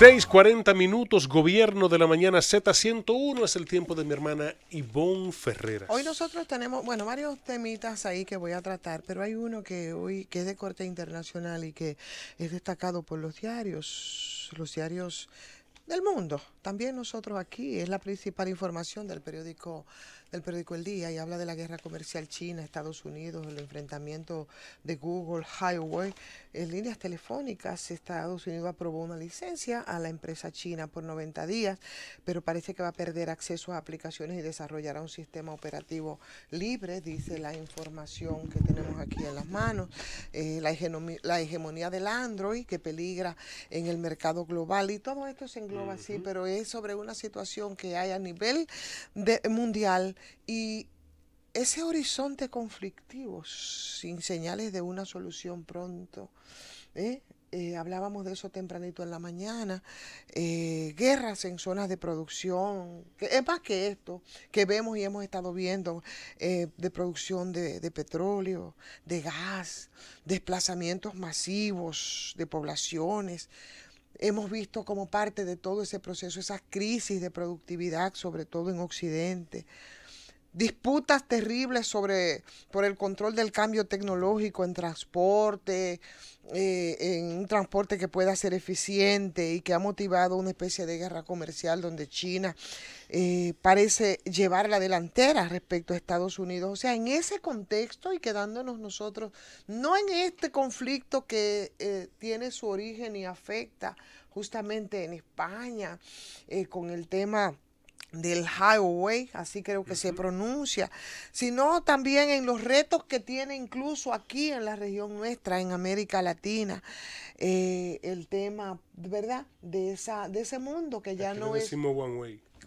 6:40 minutos, gobierno de la mañana Z101 es el tiempo de mi hermana Ivonne Ferreras. Hoy nosotros tenemos, bueno, varios temitas ahí que voy a tratar, pero hay uno que hoy que es de corte internacional y que es destacado por los diarios, los diarios del mundo. También nosotros aquí es la principal información del periódico el periódico El Día y habla de la guerra comercial China-Estados Unidos, el enfrentamiento de Google, Highway. En líneas telefónicas, Estados Unidos aprobó una licencia a la empresa china por 90 días, pero parece que va a perder acceso a aplicaciones y desarrollará un sistema operativo libre, dice la información que tenemos aquí en las manos. Eh, la, hegemonía, del Android que peligra en el mercado global y todo esto se engloba así, pero es sobre una situación que hay a nivel mundial y ese horizonte conflictivo, sin señales de una solución pronto, ¿eh? Eh, hablábamos de eso tempranito en la mañana, eh, guerras en zonas de producción, es más que esto, que vemos y hemos estado viendo de producción de, de, petróleo, de gas, desplazamientos masivos de poblaciones. Hemos visto como parte de todo ese proceso esas crisis de productividad, sobre todo en Occidente disputas terribles sobre por el control del cambio tecnológico en transporte, eh, en un transporte que pueda ser eficiente y que ha motivado una especie de guerra comercial donde China eh, parece llevar la delantera respecto a Estados Unidos. O sea, en ese contexto y quedándonos nosotros, no en este conflicto que eh, tiene su origen y afecta justamente en España con el tema del highway, así creo que se pronuncia, sino también en los retos que tiene incluso aquí en la región nuestra, en América Latina, eh, el tema, ¿verdad? De, esa, de ese mundo que ya no es...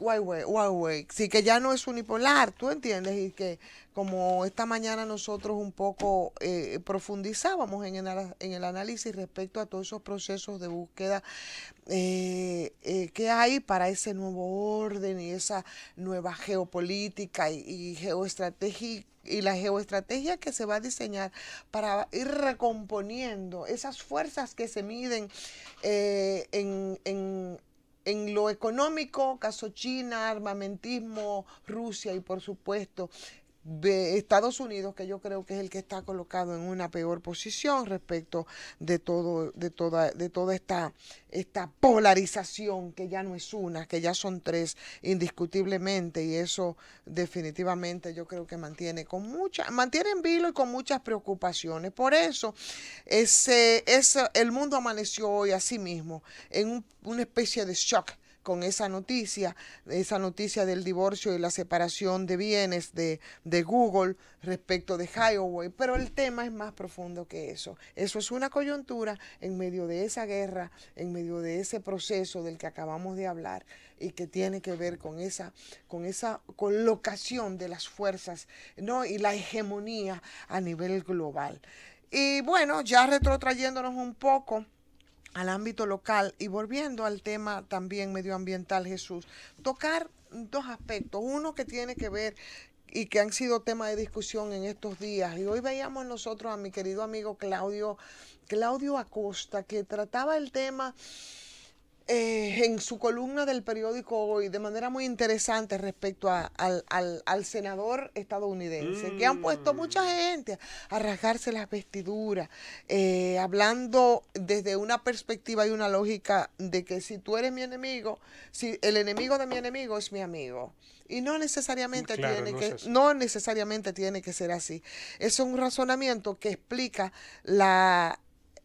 Huawei, Huawei, sí que ya no es unipolar, ¿tú entiendes? Y que como esta mañana nosotros un poco eh, profundizábamos en el, análisis respecto a todos esos procesos de búsqueda eh, eh, que hay para ese nuevo orden y esa nueva geopolítica y, y geoestrategia y la geoestrategia que se va a diseñar para ir recomponiendo esas fuerzas que se miden en en lo económico, caso China, armamentismo, Rusia y por supuesto de Estados Unidos, que yo creo que es el que está colocado en una peor posición respecto de todo, de toda, de toda esta, esta polarización que ya no es una, que ya son tres, indiscutiblemente, y eso definitivamente yo creo que mantiene con mucha, mantiene en vilo y con muchas preocupaciones. Por eso, ese, es el mundo amaneció hoy a sí mismo en una especie de shock con esa noticia, esa noticia del divorcio y la separación de bienes de, de Google respecto de Highway, pero el tema es más profundo que eso. Eso es una coyuntura en medio de esa guerra, en medio de ese proceso del que acabamos de hablar y que tiene que ver con esa, con esa colocación de las fuerzas ¿no? y la hegemonía a nivel global. Y bueno, ya retrotrayéndonos un poco al ámbito local y volviendo al tema también medioambiental, Jesús, tocar dos aspectos. Uno que tiene que ver y que han sido tema de discusión en estos días. Y hoy veíamos nosotros a mi querido amigo Claudio, Claudio Acosta, que trataba el tema eh, en su columna del periódico hoy de manera muy interesante respecto al, senador estadounidense, que han puesto mm. mucha gente a rasgarse las vestiduras, eh, hablando desde una perspectiva y una lógica de que si tú eres mi enemigo, si el enemigo de mi enemigo es mi amigo. Y no necesariamente, tiene que, no necesariamente tiene que ser así. Es un razonamiento que explica la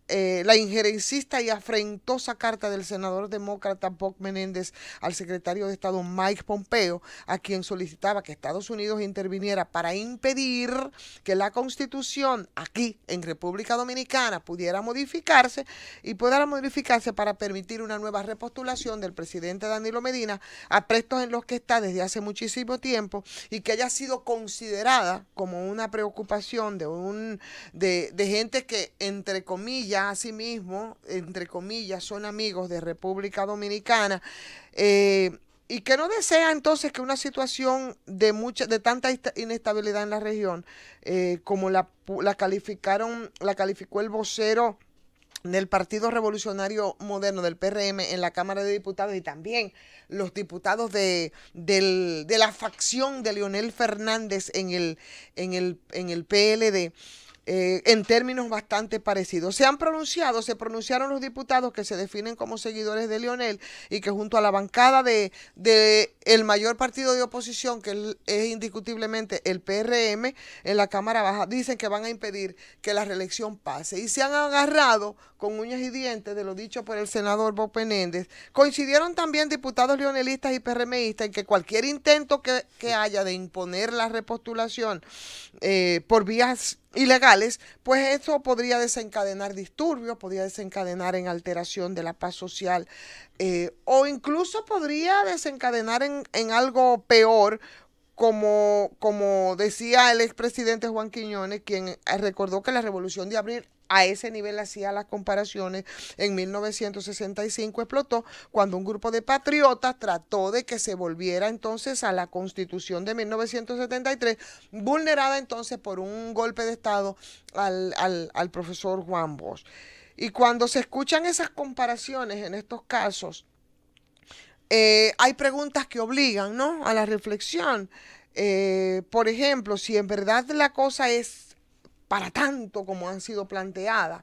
eh, la injerencista y afrentosa carta del senador demócrata Bob Menéndez al secretario de Estado Mike Pompeo, a quien solicitaba que Estados Unidos interviniera para impedir que la constitución aquí en República Dominicana pudiera modificarse y pudiera modificarse para permitir una nueva repostulación del presidente Danilo Medina a prestos en los que está desde hace muchísimo tiempo y que haya sido considerada como una preocupación de un de gente que entre comillas sí mismo, entre comillas, son amigos de República Dominicana. Eh, y que no desea entonces que una situación de mucha de tanta inestabilidad en la región eh, como la, calificaron la calificó el vocero del Partido Revolucionario Moderno del PRM en la Cámara de Diputados y también los diputados de, de la facción de Leonel Fernández en el, en el, en el PLD eh, en términos bastante parecidos. Se han pronunciado, se pronunciaron los diputados que se definen como seguidores de Lionel y que junto a la bancada de, el mayor partido de oposición, que es indiscutiblemente el PRM, en la Cámara Baja, dicen que van a impedir que la reelección pase. Y se han agarrado con uñas y dientes de lo dicho por el senador Bob Penéndez. Coincidieron también diputados leonelistas y PRMistas en que cualquier intento que, haya de imponer la repostulación eh, por vías ilegales, pues esto podría desencadenar disturbios, podría desencadenar en alteración de la paz social eh, o incluso podría desencadenar en, en algo peor como, como decía el expresidente Juan Quiñones, quien eh, recordó que la revolución de abril a ese nivel hacía las comparaciones, en 1965 explotó cuando un grupo de patriotas trató de que se volviera entonces a la constitución de 1973, vulnerada entonces por un golpe de Estado al, al, al profesor Juan Bosch. Y cuando se escuchan esas comparaciones en estos casos, eh, hay preguntas que obligan, ¿no? A la reflexión. Eh, por ejemplo, si en verdad la cosa es para tanto como han sido planteadas,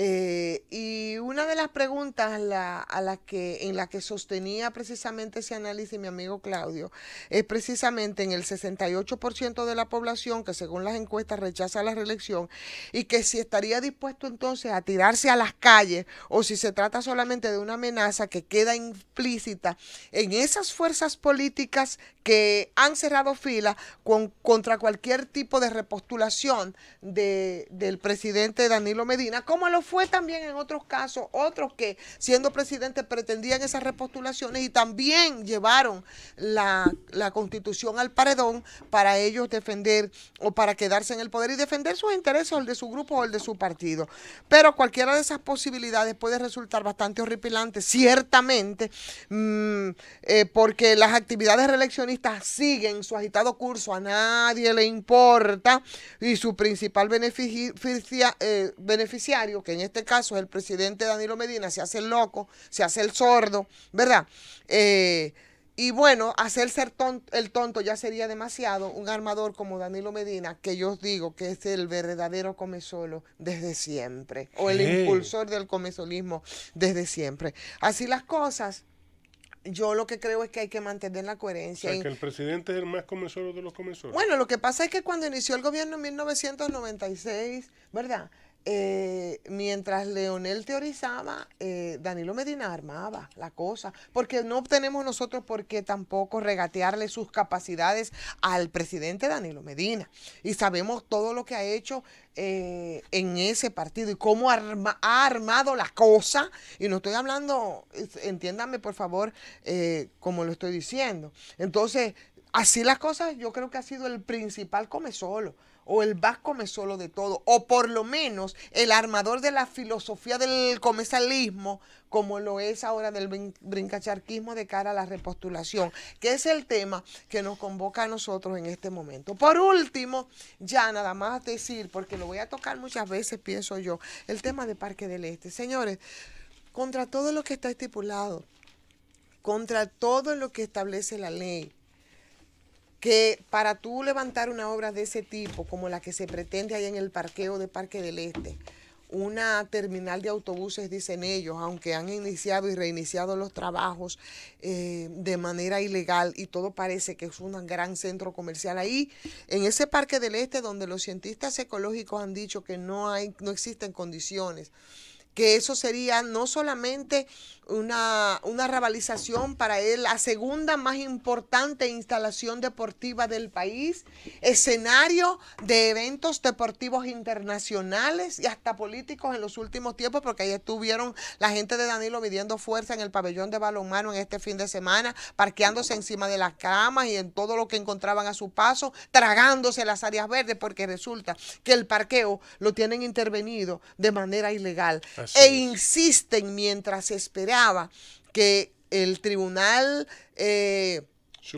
eh, y una de las preguntas a la que, en la que sostenía precisamente ese análisis mi amigo Claudio es precisamente en el 68% de la población que según las encuestas rechaza la reelección y que si estaría dispuesto entonces a tirarse a las calles o si se trata solamente de una amenaza que queda implícita en esas fuerzas políticas que han cerrado fila con, contra cualquier tipo de repostulación de, del presidente Danilo Medina, cómo lo fue también en otros casos, otros que siendo presidentes pretendían esas repostulaciones y también llevaron la, constitución al paredón para ellos defender o para quedarse en el poder y defender sus intereses o el de su grupo o el de su partido. Pero cualquiera de esas posibilidades puede resultar bastante horripilante, ciertamente, mm, eh, porque las actividades reeleccionistas siguen su agitado curso, a nadie le importa y su principal eh, beneficiario, que en este caso el presidente Danilo Medina, se hace el loco, se hace el sordo, ¿verdad? Eh, y bueno, hacer ser tonto, el tonto, ya sería demasiado. Un armador como Danilo Medina, que yo os digo que es el verdadero comesolo desde siempre, o el impulsor del comesolismo desde siempre. Así las cosas, yo lo que creo es que hay que mantener la coherencia. O que el presidente es el más comesolo de los comensores. Bueno, lo que pasa es que cuando inició el gobierno en 1996, ¿verdad? Eh, mientras Leonel teorizaba, eh, Danilo Medina armaba la cosa, porque no tenemos nosotros por qué tampoco regatearle sus capacidades al presidente Danilo Medina. Y sabemos todo lo que ha hecho eh, en ese partido y cómo ha armado la cosa. Y no estoy hablando, entiéndame por favor, como lo estoy diciendo. Entonces, así las cosas, yo creo que ha sido el principal come solo o el Vasco me solo de todo, o por lo menos el armador de la filosofía del comensalismo, como lo es ahora del brincacharquismo de cara a la repostulación, que es el tema que nos convoca a nosotros en este momento. Por último, ya nada más decir, porque lo voy a tocar muchas veces, pienso yo, el tema de Parque del Este. Señores, contra todo lo que está estipulado, contra todo lo que establece la ley, que para tú levantar una obra de ese tipo, como la que se pretende ahí en el parqueo de Parque del Este, una terminal de autobuses, dicen ellos, aunque han iniciado y reiniciado los trabajos eh, de manera ilegal y todo parece que es un gran centro comercial ahí, en ese Parque del Este donde los cientistas ecológicos han dicho que no, hay, no existen condiciones que eso sería no solamente una, una rabalización para él, la segunda más importante instalación deportiva del país, escenario de eventos deportivos internacionales y hasta políticos en los últimos tiempos, porque ahí estuvieron la gente de Danilo midiendo fuerza en el pabellón de balonmano en este fin de semana, parqueándose encima de las camas y en todo lo que encontraban a su paso, tragándose las áreas verdes, porque resulta que el parqueo lo tienen intervenido de manera ilegal e insisten mientras esperaba que el tribunal... Eh,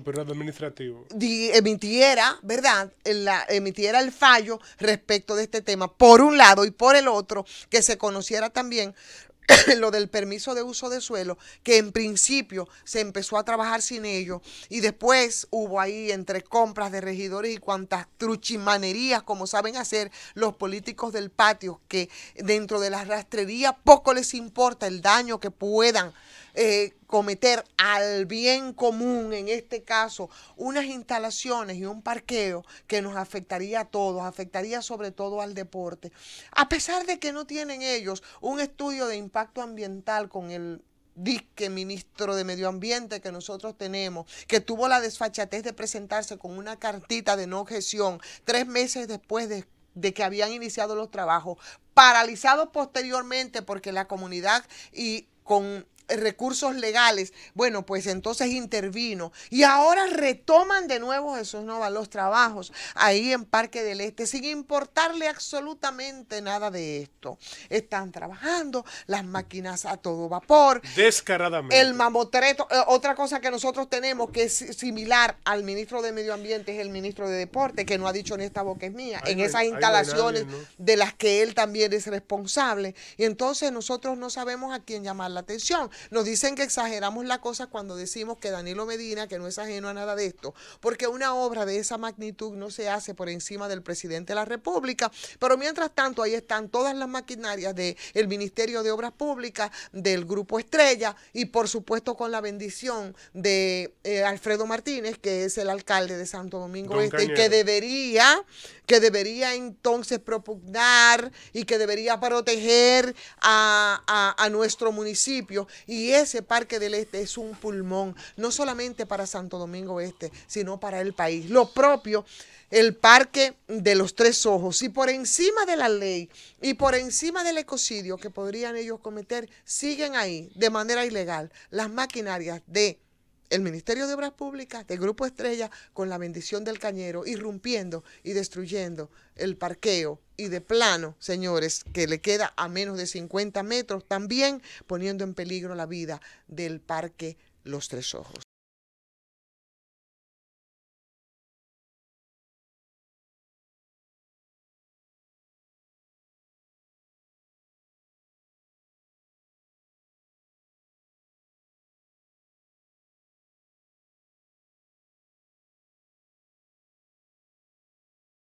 Administrativo. Emitiera, ¿verdad? La, emitiera el fallo respecto de este tema, por un lado y por el otro, que se conociera también lo del permiso de uso de suelo, que en principio se empezó a trabajar sin ello y después hubo ahí entre compras de regidores y cuantas truchimanerías como saben hacer los políticos del patio, que dentro de la rastrería poco les importa el daño que puedan eh, cometer al bien común, en este caso, unas instalaciones y un parqueo que nos afectaría a todos, afectaría sobre todo al deporte. A pesar de que no tienen ellos un estudio de impacto ambiental con el disque ministro de Medio Ambiente que nosotros tenemos, que tuvo la desfachatez de presentarse con una cartita de no objeción tres meses después de de que habían iniciado los trabajos, paralizados posteriormente porque la comunidad y con eh, recursos legales. Bueno, pues entonces intervino. Y ahora retoman de nuevo esos nuevos los trabajos ahí en Parque del Este, sin importarle absolutamente nada de esto. Están trabajando las máquinas a todo vapor. Descaradamente. El mamotreto. Eh, otra cosa que nosotros tenemos que es similar al ministro de Medio Ambiente es el ministro de Deporte, que no ha dicho en esta boca es mía, en esas instalaciones de las que él también es responsable. Y entonces nosotros no sabemos a quién llamar la atención. Nos dicen que exageramos la cosa cuando decimos que Danilo Medina, que no es ajeno a nada de esto, porque una obra de esa magnitud no se hace por encima del presidente de la República, pero mientras tanto ahí están todas las maquinarias del el Ministerio de Obras Públicas, del Grupo Estrella y por supuesto con la bendición de eh, Alfredo Martínez, que es el alcalde de Santo Domingo Este que debería, que debería entonces propugnar y que debería proteger a nuestro municipio y ese Parque del Este es un pulmón, no solamente para Santo Domingo Este, sino para el país. Lo propio, el Parque de los Tres Ojos. Y por encima de la ley y por encima del ecocidio que podrían ellos cometer, siguen ahí de manera ilegal las maquinarias de el Ministerio de Obras Públicas de Grupo Estrella, con la bendición del cañero, irrumpiendo y destruyendo el parqueo y de plano, señores, que le queda a menos de 50 metros, también poniendo en peligro la vida del parque Los Tres Ojos.